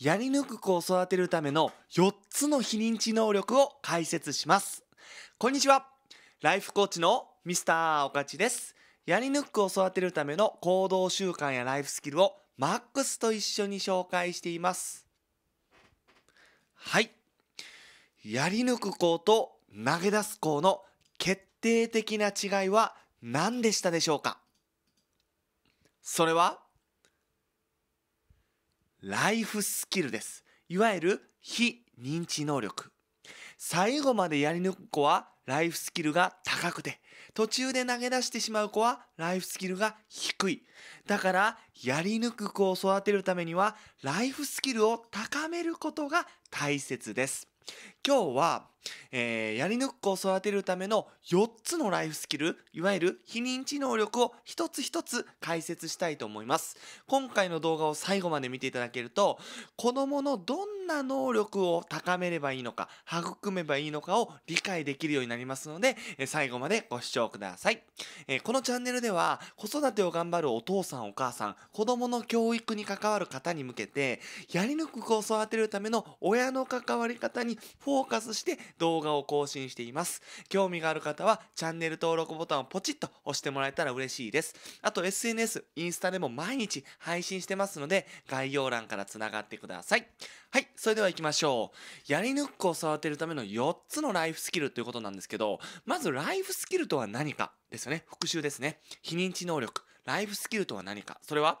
やり抜く子を育てるための4つの非認知能力を解説します。こんにちは。ライフコーチのミスターおかちです。やり抜く子を育てるための行動習慣やライフスキルをマックスと一緒に紹介しています。はい。やり抜く子と投げ出す子の決定的な違いは何でしたでしょうかそれはライフスキルです。いわゆる非認知能力。最後までやり抜く子はライフスキルが高くて、途中で投げ出してしまう子はライフスキルが低い。だから、やり抜く子を育てるためには、ライフスキルを高めることが大切です。今日は、えー、やり抜く子を育てるための4つのライフスキル、いわゆる非認知能力を一つ一つ解説したいと思います。今回の動画を最後まで見ていただけると、子供のどんな能力を高めればいいのか、育めばいいのかを理解できるようになりますので、え最後までご視聴ください。えこのチャンネルでは、子育てを頑張るお父さんお母さん、子供の教育に関わる方に向けて、やり抜く子を育てるための親の関わり方にフォーカスして動画を更新しています。興味がある方はチャンネル登録ボタンをポチッと押してもらえたら嬉しいです。あと SNS、インスタでも毎日配信してますので概要欄からつながってください。はい、それでは行きましょう。やり抜く子を育てるための4つのライフスキルということなんですけど、まずライフスキルとは何かですよね。復習ですね。非認知能力。ライフスキルとは何か。それは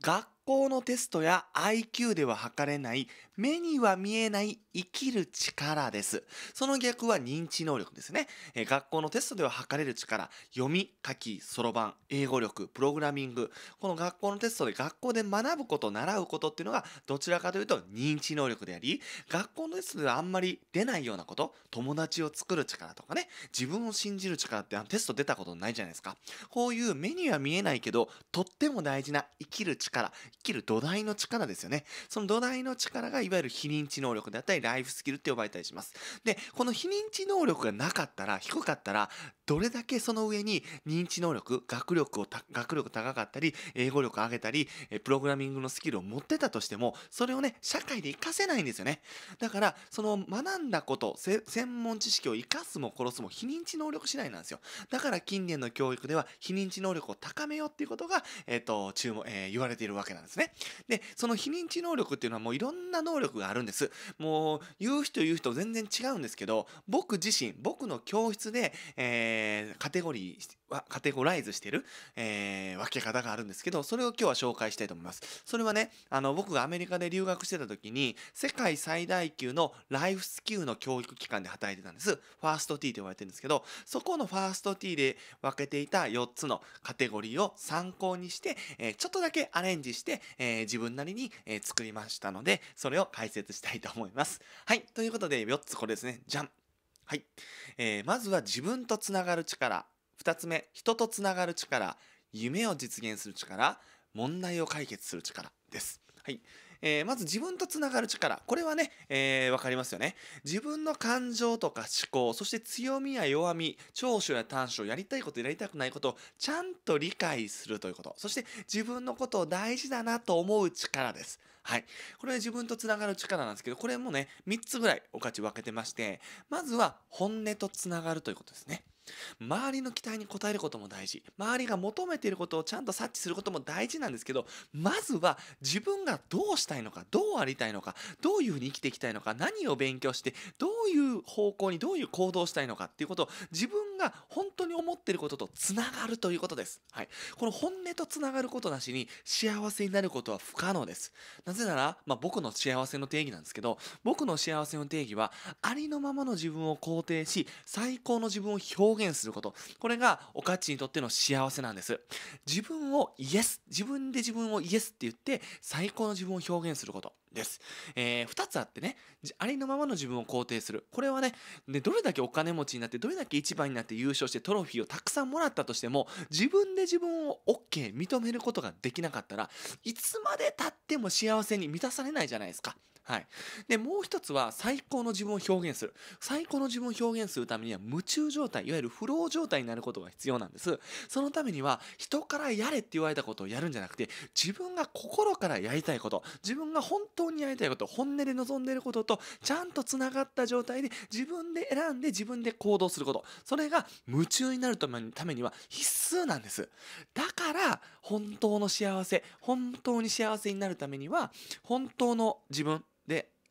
学校のテストや IQ では測れない目には見えない生きる力です。その逆は認知能力ですね。え学校のテストでは測れる力、読み、書き、そろばん、英語力、プログラミング。この学校のテストで学校で学ぶこと、習うことっていうのがどちらかというと認知能力であり、学校のテストではあんまり出ないようなこと、友達を作る力とかね、自分を信じる力ってテスト出たことないじゃないですか。こういう目には見えないけど、とっても大事な生きる力、きる土台の力ですよね。その土台の力がいわゆる非認知能力であったりライフスキルって呼ばれたりします。で、この非認知能力がなかったら、低かったら、どれだけその上に認知能力、学力を、学力高かったり、英語力上げたり、プログラミングのスキルを持ってたとしても、それをね、社会で活かせないんですよね。だから、その学んだこと、専門知識を活かすも殺すも非認知能力次第なんですよ。だから近年の教育では非認知能力を高めようっていうことが、えっ、ー、と、注文、えー、言われているわけなんです。ですね。で、その非認知能力っていうのはもういろんな能力があるんです。もう、言う人言う人全然違うんですけど、僕自身、僕の教室で、えー、カテゴリーは、カテゴライズしてる、えー、分け方があるんですけど、それを今日は紹介したいと思います。それはね、あの、僕がアメリカで留学してた時に、世界最大級のライフスキルの教育機関で働いてたんです。ファーストティーと呼ばれてるんですけど、そこのファーストティーで分けていた4つのカテゴリーを参考にして、えー、ちょっとだけアレンジして、え自分なりに、え作りましたので、それを解説したいと思います。はい。ということで、4つこれですね。じゃん。はい。えまずは自分とつながる力。2つ目、人とつながる力。夢を実現する力。問題を解決する力です。はい。えー、まず自分とつながる力。これはね、えー、かりますよね。自分の感情とか思考、そして強みや弱み、長所や短所、やりたいこと、やりたくないこと、ちゃんと理解するということ。そして自分のことを大事だなと思う力です。はい。これは自分とつながる力なんですけど、これもね、3つぐらいお価値分けてまして、まずは本音とつながるということですね。周りの期待に応えることも大事周りが求めていることをちゃんと察知することも大事なんですけどまずは自分がどうしたいのかどうありたいのかどういうふうに生きていきたいのか何を勉強してどういう方向にどういう行動をしたいのかっていうことを自分が本当に思っていることとつながるということです、はい、この本音とつながることなしに幸せになることは不可能ですなぜなら、まあ、僕の幸せの定義なんですけど僕の幸せの定義はありのままの自分を肯定し最高の自分を表表現することこれがおかっちにとっての幸せなんです自分をイエス自分で自分をイエスって言って最高の自分を表現することです、えー、2つあってねありのままの自分を肯定するこれはねでどれだけお金持ちになってどれだけ市番になって優勝してトロフィーをたくさんもらったとしても自分で自分を OK 認めることができなかったらいつまでたっても幸せに満たされないじゃないですかはい。で、もう一つは最高の自分を表現する。最高の自分を表現するためには夢中状態、いわゆるフロー状態になることが必要なんです。そのためには人からやれって言われたことをやるんじゃなくて、自分が心からやりたいこと、自分が本当にやりたいこと、本音で望んでいることと、ちゃんと繋がった状態で自分で選んで自分で行動すること。それが夢中になるためには必須なんです。だから、本当の幸せ、本当に幸せになるためには、本当の自分、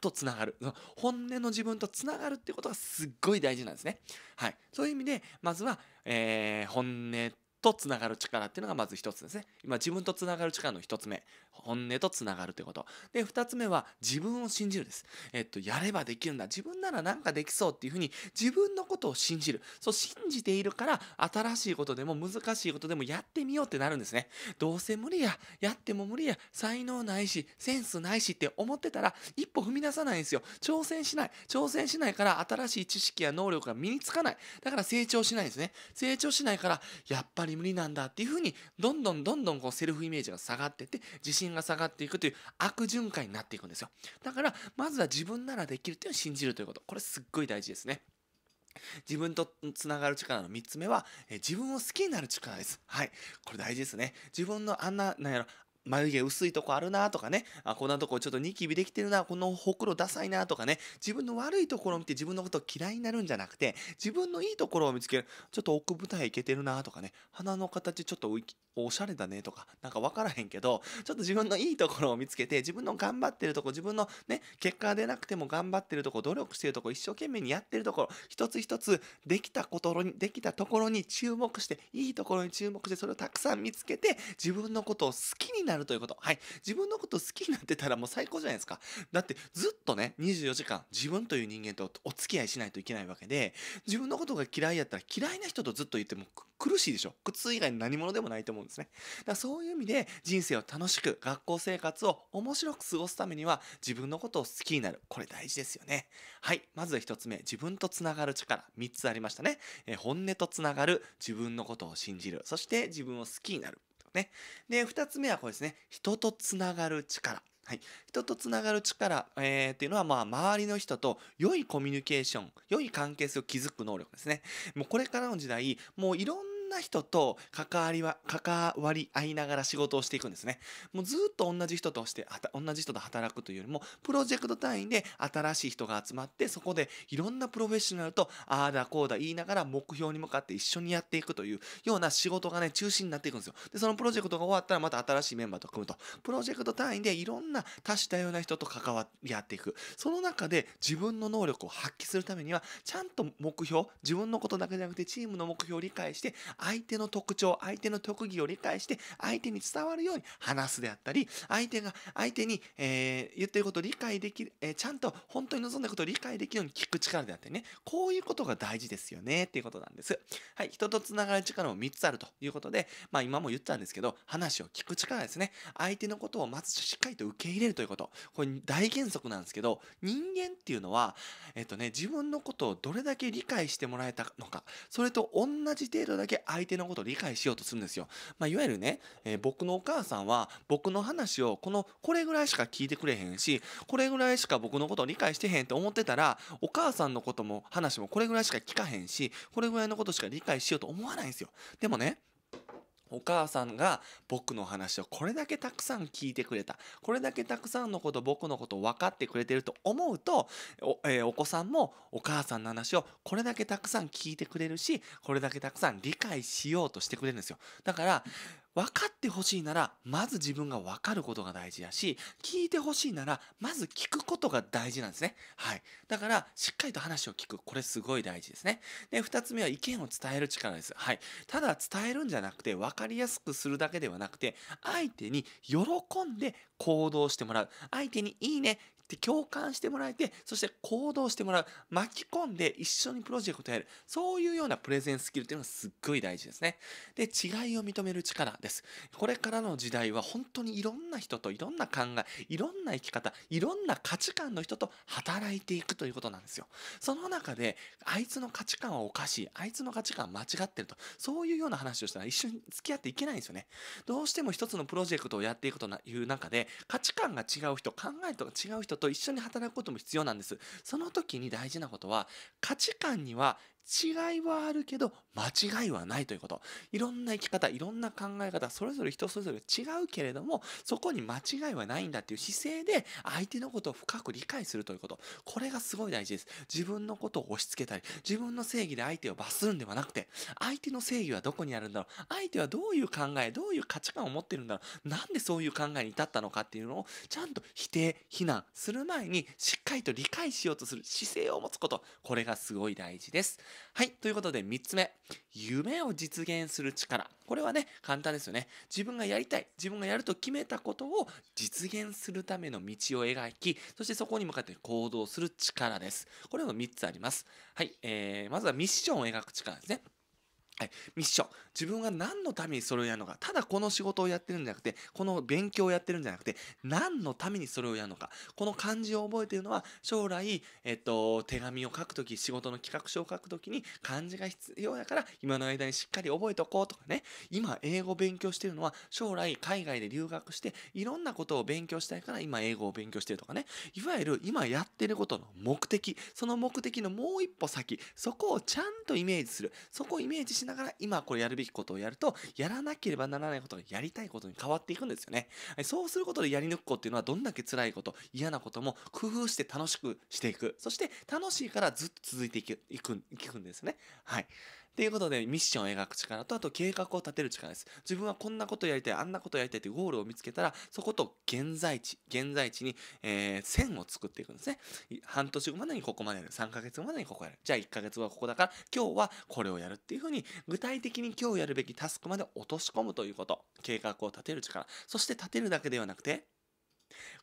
とつながる本音の自分とつながるっていうことがすっごい大事なんですね。はい、そういう意味でまずは、えー、本音とつながる力っていうのがまず一つですね。今自分とつながる力の一つ目。本音とつながるということ。で、二つ目は自分を信じるです。えっと、やればできるんだ。自分ならなんかできそうっていうふうに自分のことを信じる。そう信じているから新しいことでも難しいことでもやってみようってなるんですね。どうせ無理や。やっても無理や。才能ないし、センスないしって思ってたら一歩踏み出さないんですよ。挑戦しない。挑戦しないから新しい知識や能力が身につかない。だから成長しないんですね。成長しないからやっぱりに無理なんだっていうふうにどんどんどんどんこうセルフイメージが下がってて自信が下がっていくという悪循環になっていくんですよだからまずは自分ならできるっていうのを信じるということこれすっごい大事ですね自分とつながる力の3つ目は、え自分を好きになる力です。はい。これ大事ですね。自分のあんな、なんやろ、眉毛薄いとこあるなとかね、あ、こんなとこちょっとニキビできてるな、このほくろダサいなとかね、自分の悪いところを見て自分のこと嫌いになるんじゃなくて、自分のいいところを見つける、ちょっと奥舞台いけてるなとかね、鼻の形ちょっとおしゃれだねとか、なんかわからへんけど、ちょっと自分のいいところを見つけて、自分の頑張ってるとこ、自分のね、結果が出なくても頑張ってるとこ、努力してるとこ、一生懸命にやってるところ、一つ一つできたことに、できたところに注目して、いいところに注目して、それをたくさん見つけて、自分のことを好きになるなるということ。はい。自分のこと好きになってたらもう最高じゃないですか。だってずっとね、24時間自分という人間とお付き合いしないといけないわけで、自分のことが嫌いやったら嫌いな人とずっと言っても苦しいでしょ。苦痛以外の何者でもないと思うんですね。だからそういう意味で人生を楽しく、学校生活を面白く過ごすためには自分のことを好きになる。これ大事ですよね。はい。まず1つ目、自分とつながる力。3つありましたね。えー、本音とつながる、自分のことを信じる。そして自分を好きになる。ね。で、二つ目はこれですね。人とつながる力。はい、人とつながる力、えー、っていうのは、まあ、周りの人と良いコミュニケーション良い関係性を築く能力ですねもうこれからの時代もういろんな人と関わりは、関わり合いながら仕事をしていくんですね。もうずっと同じ人として、同じ人と働くというよりも、プロジェクト単位で新しい人が集まって、そこでいろんなプロフェッショナルと、ああだこうだ言いながら目標に向かって一緒にやっていくというような仕事がね、中心になっていくんですよ。で、そのプロジェクトが終わったらまた新しいメンバーと組むと。プロジェクト単位でいろんな多種多様な人と関わり合っていく。その中で自分の能力を発揮するためには、ちゃんと目標、自分のことだけじゃなくてチームの目標を理解して、相手の特徴相手の特技を理解して相手に伝わるように話すであったり相手が相手に、えー、言ってることを理解できる、えー、ちゃんと本当に望んだことを理解できるように聞く力であってねこういうことが大事ですよねっていうことなんですはい人とつながる力も3つあるということでまあ今も言ったんですけど話を聞く力ですね相手のことをまずしっかりと受け入れるということこれ大原則なんですけど人間っていうのはえっとね自分のことをどれだけ理解してもらえたのかそれと同じ程度だけ相手のことを理解しようとするんですよ。まあ、いわゆるね、えー、僕のお母さんは僕の話をこのこれぐらいしか聞いてくれへんしこれぐらいしか僕のことを理解してへんって思ってたらお母さんのことも話もこれぐらいしか聞かへんしこれぐらいのことしか理解しようと思わないんですよ。でもねお母さんが僕の話をこれだけたくさん聞いてくれた。これだけたくさんのこと、僕のことを分かってくれてると思うと、お,、えー、お子さんもお母さんの話をこれだけたくさん聞いてくれるし、これだけたくさん理解しようとしてくれるんですよ。だから、分かってほしいならまず自分が分かることが大事やし聞いてほしいならまず聞くことが大事なんですねはいだからしっかりと話を聞くこれすごい大事ですねで2つ目は意見を伝える力ですはいただ伝えるんじゃなくて分かりやすくするだけではなくて相手に喜んで行動してもらう相手にいいねで共感してもらえてそして行動してもらう巻き込んで一緒にプロジェクトやるそういうようなプレゼンスキルっていうのがすっごい大事ですねで違いを認める力ですこれからの時代は本当にいろんな人といろんな考えいろんな生き方いろんな価値観の人と働いていくということなんですよその中であいつの価値観はおかしいあいつの価値観は間違ってるとそういうような話をしたら一緒に付き合っていけないんですよねどうしても一つのプロジェクトをやっていくという中で価値観が違う人考えと違う人と一緒に働くことも必要なんです。その時に大事なことは価値観には違いはあるけど間違いはないということいろんな生き方いろんな考え方それぞれ人それぞれ違うけれどもそこに間違いはないんだっていう姿勢で相手のことを深く理解するということこれがすごい大事です自分のことを押し付けたり自分の正義で相手を罰するんではなくて相手の正義はどこにあるんだろう相手はどういう考えどういう価値観を持ってるんだろうなんでそういう考えに至ったのかっていうのをちゃんと否定非難する前にしっかりと理解しようとする姿勢を持つことこれがすごい大事ですはい。ということで3つ目。夢を実現する力。これはね、簡単ですよね。自分がやりたい。自分がやると決めたことを実現するための道を描き、そしてそこに向かって行動する力です。これも3つあります。はい。えー、まずはミッションを描く力ですね。はい、ミッション自分が何のためにそれをやるのかただこの仕事をやってるんじゃなくてこの勉強をやってるんじゃなくて何のためにそれをやるのかこの漢字を覚えているのは将来、えっと、手紙を書くとき仕事の企画書を書くときに漢字が必要だから今の間にしっかり覚えておこうとかね今英語を勉強しているのは将来海外で留学していろんなことを勉強したいから今英語を勉強しているとかねいわゆる今やってることの目的その目的のもう一歩先そこをちゃんとイメージするそこをイメージしなながら今これやるべきことをやると、やらなければならないことがやりたいことに変わっていくんですよね。そうすることでやり抜く子っていうのはどんだけ辛いこと、嫌なことも工夫して楽しくしていく。そして楽しいからずっと続いていく、いくんですね。はい。っていうことで、ミッションを描く力と、あと計画を立てる力です。自分はこんなことやりたい、あんなことやりたいってゴールを見つけたら、そこと現在地、現在地に、えー、線を作っていくんですね。半年後までにここまでやる。3ヶ月後までにここやる。じゃあ1ヶ月後はここだから、今日はこれをやるっていうふうに、具体的に今日やるべきタスクまで落とし込むということ。計画を立てる力。そして立てるだけではなくて、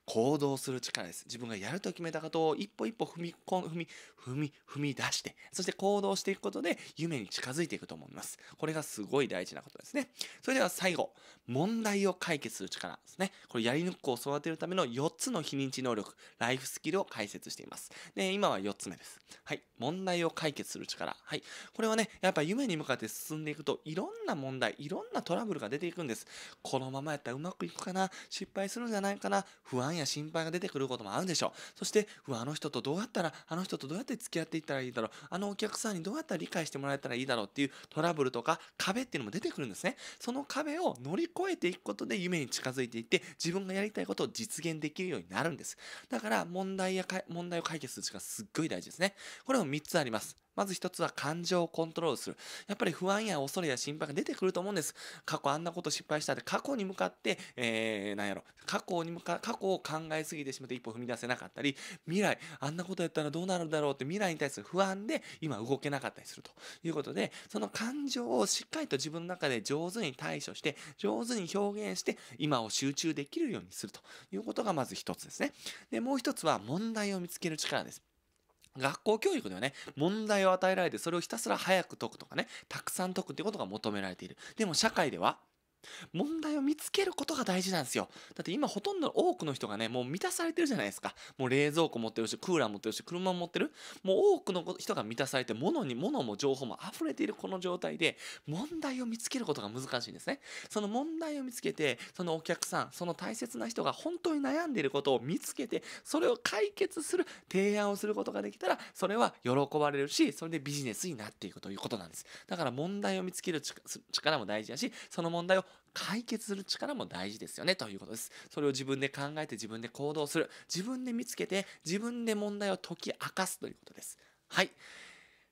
行動する力です。自分がやると決めたことを一歩一歩踏み踏み、踏み、踏み出して、そして行動していくことで夢に近づいていくと思います。これがすごい大事なことですね。それでは最後、問題を解決する力ですね。これやり抜く子を育てるための4つの非認知能力、ライフスキルを解説しています。で、今は4つ目です。はい。問題を解決する力。はい。これはね、やっぱ夢に向かって進んでいくと、いろんな問題、いろんなトラブルが出ていくんです。このままやったらうまくいくかな失敗するんじゃないかな不安や心配が出てくることもあるでしょう。そして、うわ、あの人とどうやったら、あの人とどうやって付き合っていったらいいだろう。あのお客さんにどうやったら理解してもらえたらいいだろうっていうトラブルとか壁っていうのも出てくるんですね。その壁を乗り越えていくことで夢に近づいていって、自分がやりたいことを実現できるようになるんです。だから、問題や、問題を解決する力すっごい大事ですね。これを分3つあります。まず1つは感情をコントロールする。やっぱり不安や恐れや心配が出てくると思うんです。過去あんなこと失敗したって過去に向かって、えー、なんやろ、過去に向か、過去を考えすぎてしまって一歩踏み出せなかったり、未来、あんなことやったらどうなるんだろうって未来に対する不安で今動けなかったりするということで、その感情をしっかりと自分の中で上手に対処して、上手に表現して、今を集中できるようにするということがまず1つですね。で、もう1つは問題を見つける力です。学校教育ではね、問題を与えられてそれをひたすら早く解くとかね、たくさん解くっていうことが求められている。でも社会では、問題を見つけることが大事なんですよ。だって今ほとんど多くの人がね、もう満たされてるじゃないですか。もう冷蔵庫持ってるし、クーラー持ってるし、車持ってる。もう多くの人が満たされて、物に物も情報も溢れているこの状態で、問題を見つけることが難しいんですね。その問題を見つけて、そのお客さん、その大切な人が本当に悩んでいることを見つけて、それを解決する提案をすることができたら、それは喜ばれるし、それでビジネスになっていくということなんです。だから問題を見つける力も大事だし、その問題を解決する力も大事ですよねということです。それを自分で考えて自分で行動する。自分で見つけて自分で問題を解き明かすということです。はい。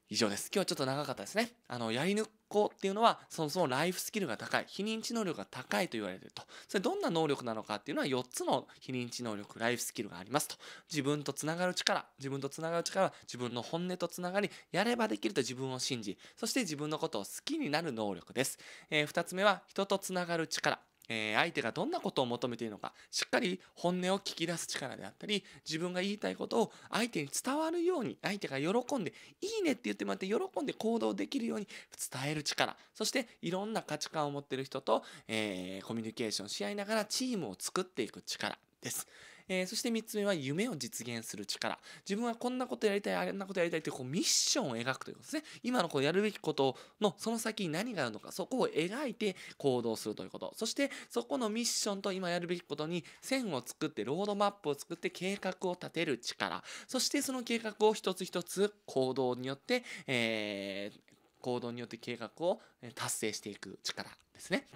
以上です。今日はちょっと長かったですね。あの、やり抜こうっていうのは、そもそもライフスキルが高い、非認知能力が高いと言われていると。それどんな能力なのかっていうのは4つの非認知能力、ライフスキルがありますと。自分とつながる力、自分とつながる力は自分の本音とつながり、やればできると自分を信じ、そして自分のことを好きになる能力です。えー、2つ目は人とつながる力。えー、相手がどんなことを求めているのかしっかり本音を聞き出す力であったり自分が言いたいことを相手に伝わるように相手が喜んで「いいね」って言ってもらって喜んで行動できるように伝える力そしていろんな価値観を持ってる人と、えー、コミュニケーションし合いながらチームを作っていく力です。えー、そして3つ目は夢を実現する力。自分はこんなことやりたい、あんなことやりたいってこうミッションを描くということですね。今のこうやるべきことのその先に何があるのか、そこを描いて行動するということ。そしてそこのミッションと今やるべきことに線を作って、ロードマップを作って計画を立てる力。そしてその計画を一つ一つ行動によって、えー、行動によって計画を達成していく力ですね。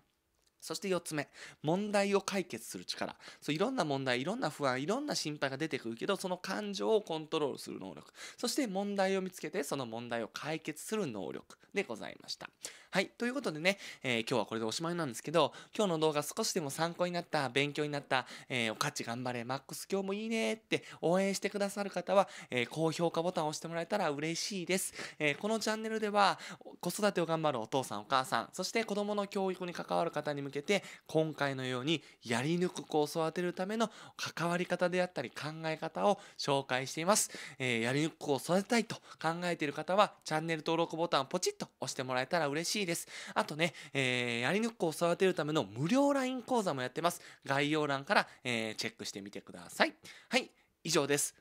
そして4つ目、問題を解決する力。そういろんな問題、いろんな不安、いろんな心配が出てくるけど、その感情をコントロールする能力。そして問題を見つけて、その問題を解決する能力でございました。はい。ということでね、えー、今日はこれでおしまいなんですけど、今日の動画少しでも参考になった、勉強になった、えー、お価値頑張れ、マックス今日もいいねって応援してくださる方は、えー、高評価ボタンを押してもらえたら嬉しいです。えー、このチャンネルでは、子育てを頑張るお父さん、お母さん、そして子供の教育に関わる方に向向けて今回のようにやり抜く子を育てるための関わり方であったり考え方を紹介しています、えー、やり抜く子を育てたいと考えている方はチャンネル登録ボタンをポチッと押してもらえたら嬉しいですあとね、えー、やり抜く子を育てるための無料 LINE 講座もやってます概要欄から、えー、チェックしてみてくださいはい以上です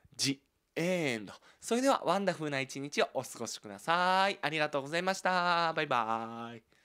エンド。それではワンダフルな一日をお過ごしください。ありがとうございました。バイバーイ。